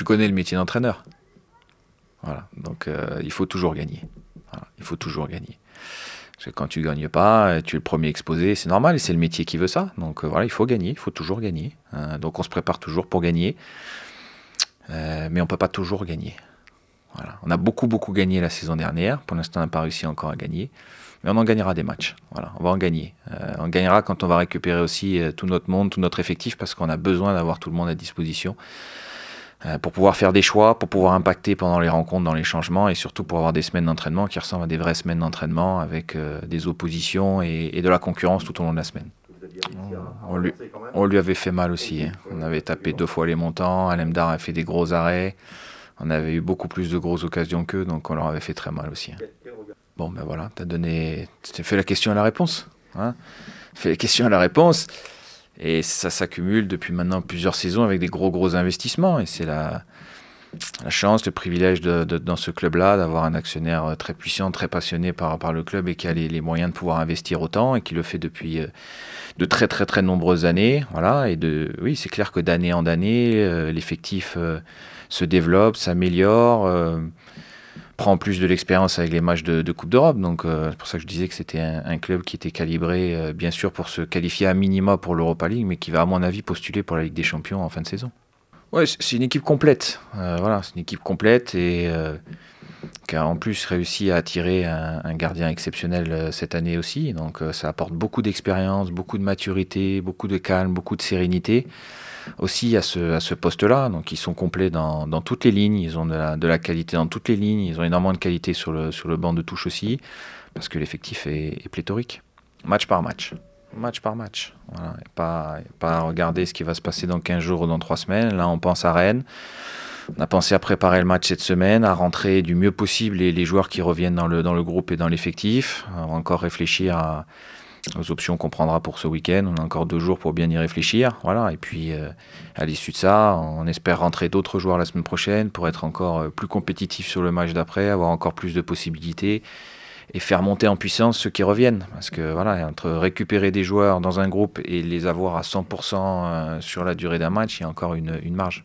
tu connais le métier d'entraîneur. Voilà. Donc, euh, il faut toujours gagner. Il faut toujours gagner. Parce que quand tu gagnes pas, euh, tu es le premier exposé, c'est normal, et c'est le métier qui veut ça. Donc euh, voilà, il faut gagner, il faut toujours gagner. donc on se prépare toujours pour gagner. mais on ne peut pas toujours gagner. Voilà. On a beaucoup, beaucoup gagné la saison dernière. Pour l'instant, on n'a pas réussi encore à gagner. Mais on en gagnera des matchs. Voilà, on va en gagner. on gagnera quand on va récupérer aussi tout notre monde, tout notre effectif, parce qu'on a besoin d'avoir tout le monde à disposition. Euh, pour pouvoir faire des choix, pour pouvoir impacter pendant les rencontres, dans les changements, et surtout pour avoir des semaines d'entraînement qui ressemblent à des vraies semaines d'entraînement avec euh, des oppositions et, de la concurrence tout au long de la semaine. Oh, on, lui, avait fait mal aussi. Hein. On avait tapé deux fois les montants. Alemdar a fait des gros arrêts. On avait eu beaucoup plus de grosses occasions qu'eux, donc on leur avait fait très mal aussi. Hein. Bon, ben voilà, as donné, as fait la question à la réponse. Hein fait la question à la réponse. Et ça s'accumule depuis maintenant plusieurs saisons avec des gros gros investissements. Et c'est la, chance, le privilège de, dans ce club-là d'avoir un actionnaire euh, très puissant, très passionné par, par le club et qui a les, moyens de pouvoir investir autant et qui le fait depuis euh, de très très très nombreuses années. Voilà, et de, oui, c'est clair que d'année en année, euh, l'effectif se développe, s'améliore prend plus de l'expérience avec les matchs de, Coupe d'Europe. Donc, euh, c'est pour ça que je disais que c'était un, club qui était calibré, euh, bien sûr, pour se qualifier à minima pour l'Europa League, mais qui va, à mon avis, postuler pour la Ligue des Champions en fin de saison. Ouais, c'est une équipe complète. Euh, voilà, c'est une équipe complète et en plus réussi à attirer un, gardien exceptionnel euh, cette année aussi. Donc euh, ça apporte beaucoup d'expérience, beaucoup de maturité, beaucoup de calme, beaucoup de sérénité aussi à ce, à ce poste-là. Donc ils sont complets dans, toutes les lignes, ils ont de la, qualité dans toutes les lignes, ils ont énormément de qualité sur le, sur le banc de touche aussi, parce que l'effectif est, pléthorique, match par match. Match par match. pas, pas regarder ce qui va se passer dans 15 jours ou dans 3 semaines. Là, on pense à Rennes. On a pensé à préparer le match cette semaine, à rentrer du mieux possible les, les joueurs qui reviennent dans le, dans le groupe et dans l'effectif. On va encore réfléchir aux options qu'on prendra pour ce week-end. On a encore deux jours pour bien y réfléchir. Voilà. Et puis, euh, à l'issue de ça, on espère rentrer d'autres joueurs la semaine prochaine pour être encore euh, plus compétitif sur le match d'après, avoir encore plus de possibilités et faire monter en puissance ceux qui reviennent. Parce que voilà, entre récupérer des joueurs dans un groupe et les avoir à 100% euh, sur la durée d'un match, il y a encore une marge.